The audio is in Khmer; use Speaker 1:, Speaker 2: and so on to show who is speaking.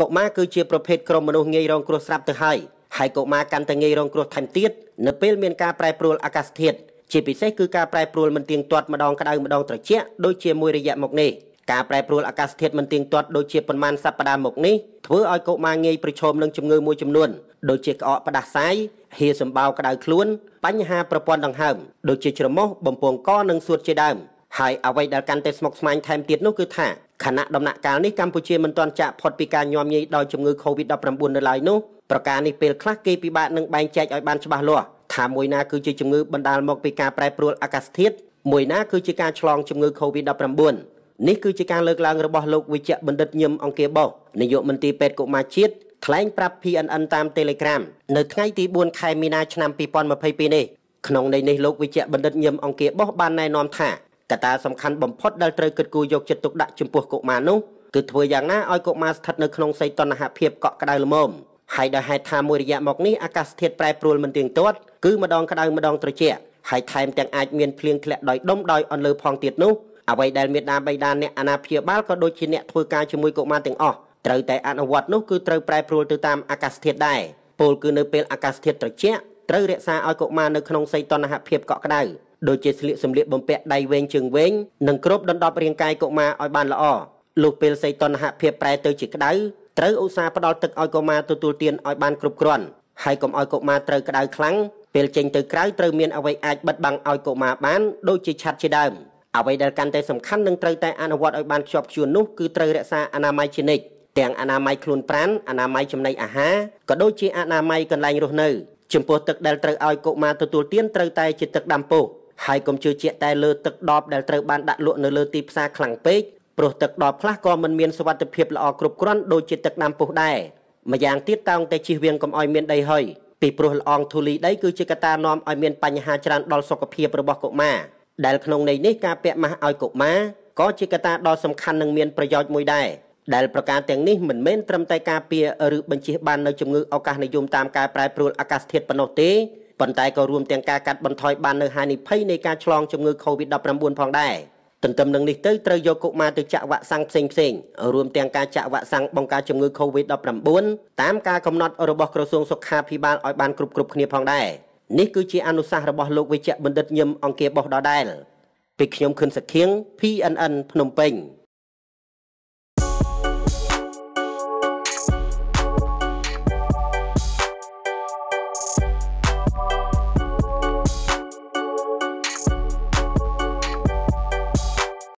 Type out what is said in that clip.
Speaker 1: កុមារគឺជាប្រភេទក្រុមមនុស្សងាយរងគ្រោះស្រាប់ទៅហើយហើយកុមារកាន់តែងាយរងគ្រោះថែមទៀតនៅពេលមានការប្រែប្រួលអាកាសធាតុជាពិសេសគឺការប្រែប្រួលមិនទៀងទាត់ម្ដងក្តៅម្ដងត្រជាក់ដូចជាមួយរយៈមកនេះការប្រែប្រួលអាកាសធាតុមិនទៀងទាត់ដូចជាប៉ុន្មានសប្តាហ៍មកនេះធ្វើឲ្យកុមារងាយប្រឈមនឹងជំងឺមួយចំនួនដូចជាក្អកផ្ដាសាយហៀសម្បោក្តៅខ្លួនបញ្ហាប្រព័ន្ធដង្ហើមដូចជាច្រមុះបំពង់កនិងសួតជាដើមហើយអ្វីដែលកាន់តែស្មុគស្មាញថែមទៀតនោះគឺថាខណៈដំណាក់កាលនេះកម្ពុជាមិនទាន់ចាក់ផុតពីការញោមញីដោយជំងឺ Covid-19 នៅឡើយនោះប្រការនេះពេលខ្លះគេពិបាកនឹងបែងចែកឲ្យបានច្បាស់លាស់ថាមួយណាគឺជាជំងឺបណ្ដាលមកពីការប្រែប្រួលអាកាសធាតុមួយណាគឺជាការឆ្លងជំងឺ Covid-19 នេះគឺជាការលើកឡើងរបស់លោកវិជ្ជបណ្ឌិតញឹមអង្គាបោនាយកមន្ត្រីពេទ្យកុមារជាតិថ្លែងប្រាប់ PNN តាម Telegram នៅថ្ងៃទី4ខែមីនាឆ្នាំ2022នេះក្នុងន័យនេះលោកវិជ្ជបណ្ឌិតញឹមអង្គាបោះបានណែនាំថាកត្តាសំខាន់បំផុតដែលត្រូវគិតគូរយកចិត្តទុកដាក់ចំពោះកុមារនោះគឺធ្វើយ៉ាងណាឲ្យកុមារស្ថិតនៅក្នុងសីតុណ្ហភាពកក់ក្ដៅល្មមហើយដោយហេតុថាមួយរយៈមកនេះអាកាសធាតុប្រែប្រួលមិនទៀងទាត់គឺម្ដងក្ដៅម្ដងត្រជាក់ហើយថែមទាំងអាចមានភ្លៀងធ្លាក់ដោយដុំដោយអន្លើផងទៀតនោះអ្វីដែលមេដាបៃតាអ្នកអាណាព្យាបាលក៏ដូចជាអ្នកធ្វើការជាមួយកុមារទាំងអស់ត្រូវតែអនុវត្តនោះគឺត្រូវប្រែប្រួលទៅតាមអាកាសធាតុដែរពោលគឺនៅពេលអាកាសធាតុត្រជាក់ត្រូវរក្សាឲ្យកុមារនៅក្នុងសីតុណ្ហភាពកក់ក្ដៅដូចជាស្លៀកសម្លៀកបំពាក់ដៃវែងជើងវែងនិងគ្របដណ្ដប់រាងកាយកុមារឲ្យបានល្អលុះពេលសីតុណ្ហភាពប្រែទៅជាក្ដៅត្រូវឧស្សាហ៍ផ្ដល់ទឹកឲ្យកុមារទទួលទានឲ្យបានគ្រប់គ្រាន់ហើយកុំឲ្យកុមារត្រូវក្ដៅខ្លាំងពេលចេញទៅក្រៅត្រូវមានអ្វីអាចបិទបាំងឲ្យកុមារបានដូចជាឆ័ត្រជាដើមអ្វីដែលកាន់តែសំខាន់និងត្រូវតែអនុវត្តឲ្យបានខ្ជាប់ខ្ជួននោះគឺត្រូវរក្សាអនាម័យជានិច្ចទាំងអនាម័យខ្លួនប្រាណអនាម័យចំណីអាហារក៏ដូចជាអនាម័យកន្លែងរស់នៅចំពោះទឹកដែលត្រូវឲ្យកុមារទទួលទានត្រូវតែជាទឹកដាំពោកហើយកុំជឿជាក់តែលើទឹកដបដែលត្រូវបានដាក់លក់នៅលើទីផ្សារខ្លាំងពេកព្រោះទឹកដបខ្លះក៏មិនមានសុវត្ថិភាពល្អគ្រប់គ្រាន់ដូចជាទឹកដាំពុះដែរម្យ៉ាងទៀតតោងតែជិះវៀងកុំឲ្យមានដីហុយពីព្រោះល្អងធូលីដីគឺជាកត្តានាំឲ្យមានបញ្ហាច្រើនដល់សុខភាពរបស់កុមារដែលក្នុងន័យនេះការពាក់ម៉ាស់ឲ្យកុមារក៏ជាកត្តាដ៏សំខាន់និងមានប្រយោជន៍មួយដែរដែលប្រការទាំងនេះមិនមែនត្រឹមតែការពារឬបញ្ជាបាននៅជំងឺឱកាសនិយមតាមការប្រែប្រួលអាកាសធាតុប៉ុណ្ណោះទេប៉ុន្តែក៏រួមទាំងការកាត់បន្ថយបាននៅហានិភ័យនៃការឆ្លងជំងឺ Covid-19 ផងដែរទន្ទឹមនឹងនេះទៅត្រូវយកកុមារទៅចាក់វ៉ាក់សាំងផ្សេងផ្សេងរួមទាំងការចាក់វ៉ាក់សាំងបង្ការជំងឺ Covid-19 តាមការកំណត់របស់ក្រសួងសុខាភិបាលឲ្យបានគ្រប់គ្រប់គ្នាផងដែរនេះគឺជាអនុសាសន៍របស់លោកវេជ្ជបណ្ឌិតញឹមអង្គាបោះដដែលពីខ្ញុំខុនសខៀង PNN ភ្នំពេញ